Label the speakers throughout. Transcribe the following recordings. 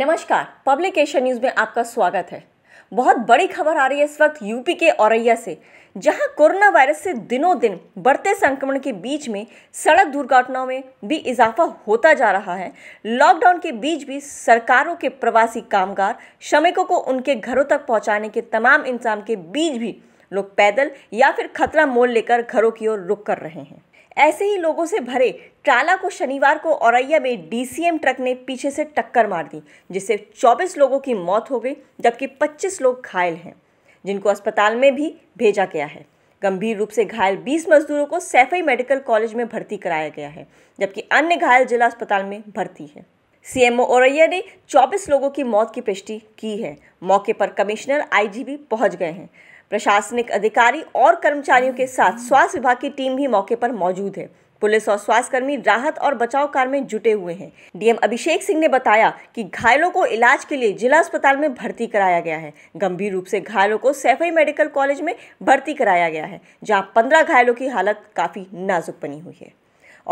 Speaker 1: नमस्कार public Asia news में आपका स्वागत है बहुत बड़ी खबर आ रही है इस वक्त यूपी के औरैया से जहां कोरोना वायरस से दिनों दिन बढ़ते संक्रमण के बीच में सड़क दुर्घटनाओं में भी इजाफा होता जा रहा है लॉकडाउन के बीच भी सरकारों के प्रवासी कामगार श्रमिकों को उनके घरों तक पहुंचाने के तमाम इंतजाम के बीच भी लोग पैदल या फिर खतरा मोल लेकर घरों की ओर रुक कर रहे हैं ऐसे ही लोगों से भरे ट्राला को शनिवार को औरैया में डीसीएम ट्रक ने पीछे से टक्कर मार दी जिससे 24 लोगों की मौत हो गई जबकि 25 लोग घायल हैं जिनको अस्पताल में भी भेजा गया है गंभीर रूप से घायल 20 मजदूरों को सैफई मेडिकल कॉलेज में भर्ती कराया गया है जबकि अन्य घायल जिला अस्पताल में भर्ती है सीएमओ औरैया ने 24 लोगों की मौत की पुष्टि की है मौके पर कमिश्नर आईजीबी पहुंच गए हैं प्रशासनिक अधिकारी और कर्मचारियों के साथ स्वास्थ्य विभाग की टीम भी मौके पर मौजूद है पुलिस और स्वास्थ्य कर्मी राहत और बचाव कार्य में जुटे हुए हैं डीएम अभिषेक सिंह ने बताया कि घायलों को इलाज के लिए जिला अस्पताल में भर्ती कराया गया है गंभीर रूप से घायलों को सैफई मेडिकल कॉलेज में भर्ती कराया गया है जहां पंद्रह घायलों की हालत काफी नाजुक बनी हुई है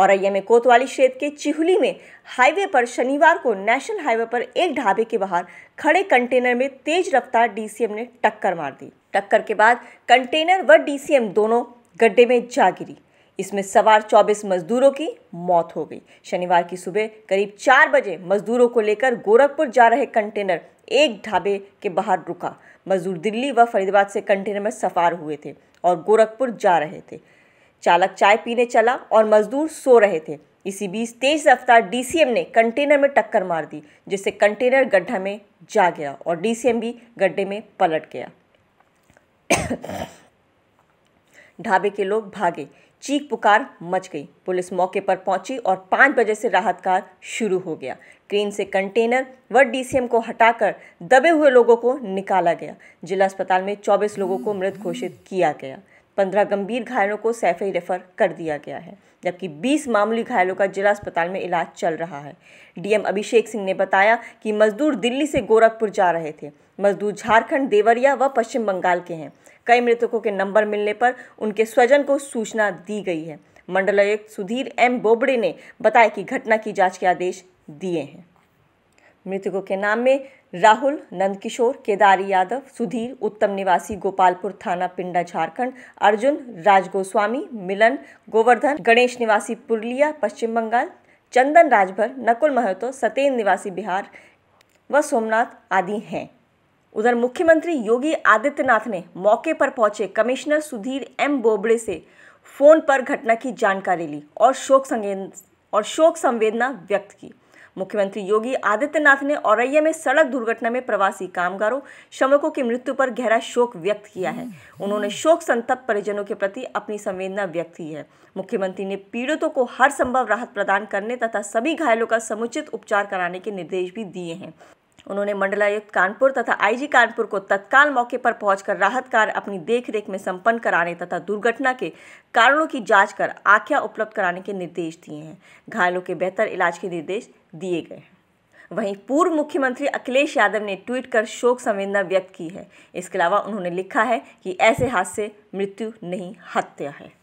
Speaker 1: औरैया में कोतवाली क्षेत्र के चिहुली में हाईवे पर शनिवार को नेशनल हाईवे पर एक ढाबे के बाहर खड़े कंटेनर में तेज रफ्तार डीसीएम ने टक्कर मार दी टक्कर के बाद कंटेनर व डीसीएम दोनों गड्ढे में जा गिरी इसमें सवार 24 मजदूरों की मौत हो गई शनिवार की सुबह करीब चार बजे मजदूरों को लेकर गोरखपुर जा रहे कंटेनर एक ढाबे के बाहर रुका मजदूर दिल्ली व फरीदाबाद से कंटेनर में सफार हुए थे और गोरखपुर जा रहे थे चालक चाय पीने चला और मजदूर सो रहे थे इसी बीच तेज रफ्तार डीसीएम ने कंटेनर में टक्कर मार दी जिससे कंटेनर गड्ढा में जा गया और डीसीएम भी गड्ढे में पलट गया ढाबे के लोग भागे चीख पुकार मच गई पुलिस मौके पर पहुंची और पाँच बजे से राहत कार्य शुरू हो गया क्रेन से कंटेनर व डीसीएम को हटाकर दबे हुए लोगों को निकाला गया जिला अस्पताल में 24 लोगों को मृत घोषित किया गया 15 गंभीर घायलों को सैफई रेफर कर दिया गया है जबकि 20 मामूली घायलों का जिला अस्पताल में इलाज चल रहा है डीएम अभिषेक सिंह ने बताया कि मजदूर दिल्ली से गोरखपुर जा रहे थे मजदूर झारखंड देवरिया व पश्चिम बंगाल के हैं कई मृतकों के नंबर मिलने पर उनके स्वजन को सूचना दी गई है मंडलायुक्त सुधीर एम बोबड़े ने बताया कि घटना की जांच के आदेश दिए हैं मृतकों के नाम में राहुल नंदकिशोर केदारी यादव सुधीर उत्तम निवासी गोपालपुर थाना पिंडा झारखंड अर्जुन राजगोस्वामी मिलन गोवर्धन गणेश निवासी पुरलिया पश्चिम बंगाल चंदन राजभर नकुल महतो सतेन निवासी बिहार व सोमनाथ आदि हैं उधर मुख्यमंत्री योगी आदित्यनाथ ने मौके पर पहुंचे कमिश्नर सुधीर एम बोबड़े से फोन पर घटना की जानकारी ली और शोक और शोक संवेदना व्यक्त की मुख्यमंत्री योगी आदित्यनाथ ने औरैया में सड़क दुर्घटना में प्रवासी कामगारों श्रमिकों की मृत्यु पर गहरा शोक व्यक्त किया है उन्होंने शोक संतप्त परिजनों के प्रति अपनी संवेदना व्यक्त की है मुख्यमंत्री ने पीड़ितों को हर संभव राहत प्रदान करने तथा सभी घायलों का समुचित उपचार कराने के निर्देश भी दिए हैं उन्होंने मंडलायुक्त कानपुर तथा आईजी कानपुर को तत्काल मौके पर पहुंचकर राहत कार्य अपनी देखरेख में संपन्न कराने तथा दुर्घटना के कारणों की जांच कर आख्या उपलब्ध कराने के निर्देश दिए हैं घायलों के बेहतर इलाज के निर्देश दिए गए हैं वहीं पूर्व मुख्यमंत्री अखिलेश यादव ने ट्वीट कर शोक संवेदना व्यक्त की है इसके अलावा उन्होंने लिखा है कि ऐसे हादसे मृत्यु नहीं हत्या है